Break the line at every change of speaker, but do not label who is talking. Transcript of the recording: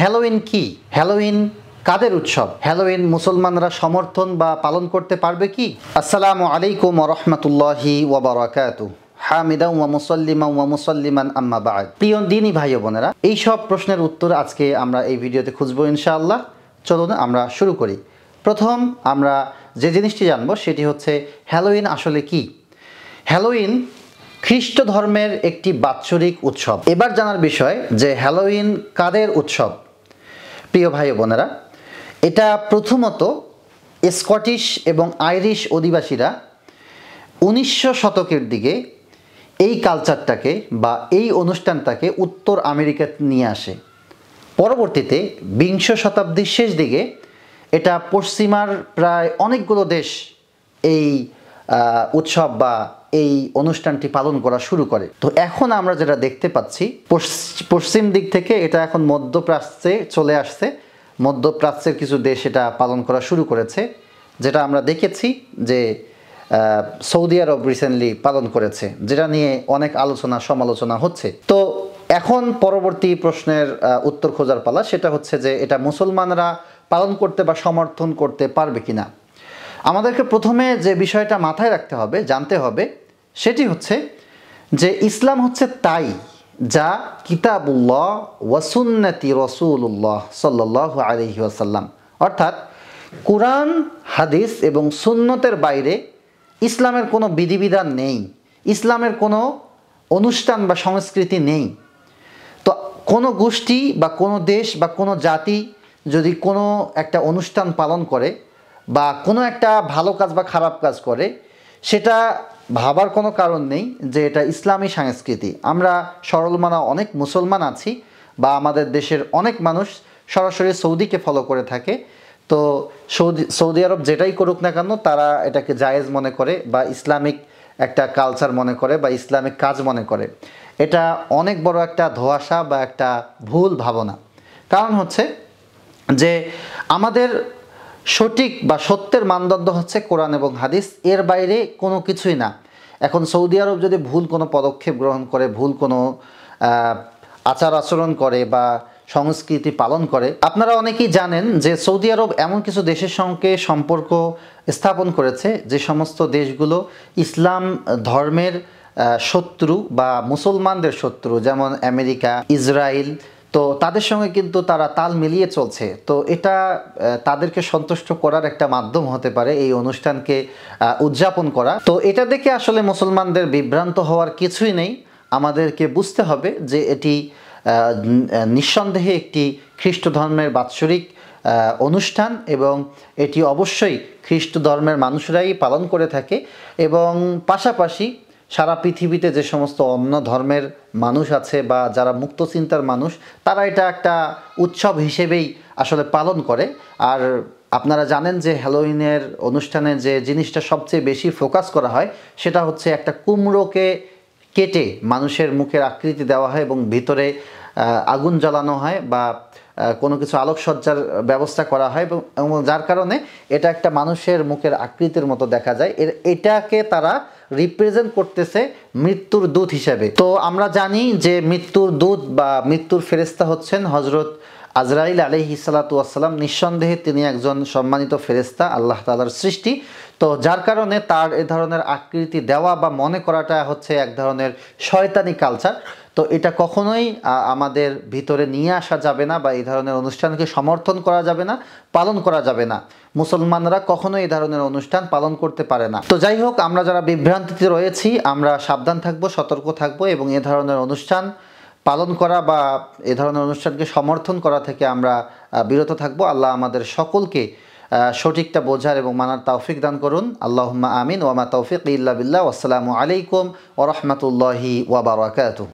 Halloween কি Halloween কাদের উৎসব Halloween মুসলমানরা সমর্থন বা পালন করতে পারবে কি আসসালামু আলাইকুম রহমতুল্লাহি ওবরাকাত হামিদা ওয়া মুসল্লিমা ওয়া মুসল্লিমান আম্মা বাদ প্রিয় দিনই ভাই বোনেরা এই সব প্রশ্নের উত্তর আজকে আমরা এই ভিডিওতে খুঁজবো ইনশাআল্লাহ চলুন আমরা শুরু করি প্রথম আমরা যে জিনিসটি জানবো সেটি হচ্ছে হ্যালোইন আসলে কি হ্যালোইন খ্রিস্ট ধর্মের একটি বাৎসরিক উৎসব এবার জানার বিষয় যে হ্যালোইন কাদের উৎসব প্রিয় ভাই বোনেরা এটা প্রথমত স্কটিশ এবং আইরিশ অধিবাসীরা উনিশশো শতকের দিকে এই কালচারটাকে বা এই অনুষ্ঠানটাকে উত্তর আমেরিকা নিয়ে আসে পরবর্তীতে বিংশ শতাব্দীর শেষ দিকে এটা পশ্চিমার প্রায় অনেকগুলো দেশ এই উৎসব বা এই অনুষ্ঠানটি পালন করা শুরু করে তো এখন আমরা যেটা দেখতে পাচ্ছি পশ্চিম দিক থেকে এটা এখন মধ্যপ্রাচ্যে চলে আসছে মধ্যপ্রাচ্যের কিছু দেশ এটা পালন করা শুরু করেছে যেটা আমরা দেখেছি যে সৌদি আরব রিসেন্টলি পালন করেছে যেটা নিয়ে অনেক আলোচনা সমালোচনা হচ্ছে তো এখন পরবর্তী প্রশ্নের উত্তর খোঁজার পালা সেটা হচ্ছে যে এটা মুসলমানরা পালন করতে বা সমর্থন করতে পারবে কিনা আমাদেরকে প্রথমে যে বিষয়টা মাথায় রাখতে হবে জানতে হবে সেটি হচ্ছে যে ইসলাম হচ্ছে তাই যা কিতাবুল্লাহ ওয়াসুন্নতি রসুল্লাহ সাল্লাহ আলহি ওয়াসাল্লাম অর্থাৎ কোরআন হাদিস এবং সুন্নতের বাইরে ইসলামের কোনো বিধিবিধান নেই ইসলামের কোনো অনুষ্ঠান বা সংস্কৃতি নেই তো কোনো গোষ্ঠী বা কোনো দেশ বা কোনো জাতি যদি কোনো একটা অনুষ্ঠান পালন করে বা কোনো একটা ভালো কাজ বা খারাপ কাজ করে সেটা ভাবার কোনো কারণ নেই যে এটা ইসলামী সংস্কৃতি আমরা সরলমানা অনেক মুসলমান আছি বা আমাদের দেশের অনেক মানুষ সরাসরি সৌদিকে ফলো করে থাকে তো সৌদি সৌদি আরব যেটাই করুক না কেন তারা এটাকে জায়েজ মনে করে বা ইসলামিক একটা কালচার মনে করে বা ইসলামিক কাজ মনে করে এটা অনেক বড় একটা ধোয়াশা বা একটা ভুল ভাবনা কারণ হচ্ছে যে আমাদের সঠিক বা সত্যের মানদণ্ড হচ্ছে কোরআন এবং হাদিস এর বাইরে কোনো কিছুই না এখন সৌদি আরব যদি ভুল কোনো পদক্ষেপ গ্রহণ করে ভুল কোনো আচার আচরণ করে বা সংস্কৃতি পালন করে আপনারা অনেকেই জানেন যে সৌদি আরব এমন কিছু দেশের সঙ্গে সম্পর্ক স্থাপন করেছে যে সমস্ত দেশগুলো ইসলাম ধর্মের শত্রু বা মুসলমানদের শত্রু যেমন আমেরিকা ইসরায়েল তো তাদের সঙ্গে কিন্তু তারা তাল মিলিয়ে চলছে তো এটা তাদেরকে সন্তুষ্ট করার একটা মাধ্যম হতে পারে এই অনুষ্ঠানকে উদযাপন করা তো এটা দেখে আসলে মুসলমানদের বিভ্রান্ত হওয়ার কিছুই নেই আমাদেরকে বুঝতে হবে যে এটি নিঃসন্দেহে একটি খ্রিস্ট ধর্মের বাৎসরিক অনুষ্ঠান এবং এটি অবশ্যই খ্রিস্ট ধর্মের মানুষরাই পালন করে থাকে এবং পাশাপাশি সারা পৃথিবীতে যে সমস্ত অন্য ধর্মের মানুষ আছে বা যারা মুক্ত চিন্তার মানুষ তারা এটা একটা উৎসব হিসেবেই আসলে পালন করে আর আপনারা জানেন যে হ্যালোইনের অনুষ্ঠানে যে জিনিসটা সবচেয়ে বেশি ফোকাস করা হয় সেটা হচ্ছে একটা কুমড়োকে কেটে মানুষের মুখের আকৃতি দেওয়া হয় এবং ভিতরে আগুন জ্বালানো হয় বা কোনো কিছু আলোকসজ্জার ব্যবস্থা করা হয় এবং যার কারণে এটা একটা মানুষের মুখের আকৃতির মতো দেখা যায় এর এটাকে তারা রিপ্রেজেন্ট করতেছে মৃত্যুর দূত হিসাবে তো আমরা জানি যে মৃত্যুর দূত বা মৃত্যুর ফেরেস্তা হচ্ছেন হজরত আজরাইল আলহি সালাতুয়াসাল্লাম নিঃসন্দেহে তিনি একজন সম্মানিত ফেরেস্তা আল্লাহ তালার সৃষ্টি তো যার কারণে তার এ ধরনের আকৃতি দেওয়া বা মনে করাটা হচ্ছে এক ধরনের শয়তানি কালচার তো এটা কখনোই আমাদের ভিতরে নিয়ে আসা যাবে না বা এই ধরনের অনুষ্ঠানকে সমর্থন করা যাবে না পালন করা যাবে না মুসলমানরা কখনো এই ধরনের অনুষ্ঠান পালন করতে পারে না তো যাই হোক আমরা যারা বিভ্রান্তিতে রয়েছি আমরা সাব সাবধান থাকব সতর্ক থাকবো এবং এ ধরনের অনুষ্ঠান পালন করা বা এ ধরনের অনুষ্ঠানকে সমর্থন করা থেকে আমরা বিরত থাকবো আল্লাহ আমাদের সকলকে সঠিকটা বোঝার এবং মানার তৌফিক দান করুন আল্লাহ আমিন ওয়ামা তৌফিক ইল্লা বিল্লাহ আসসালামু আলাইকুম ওরহমতুল্লাহি ওয়াবারাকাতু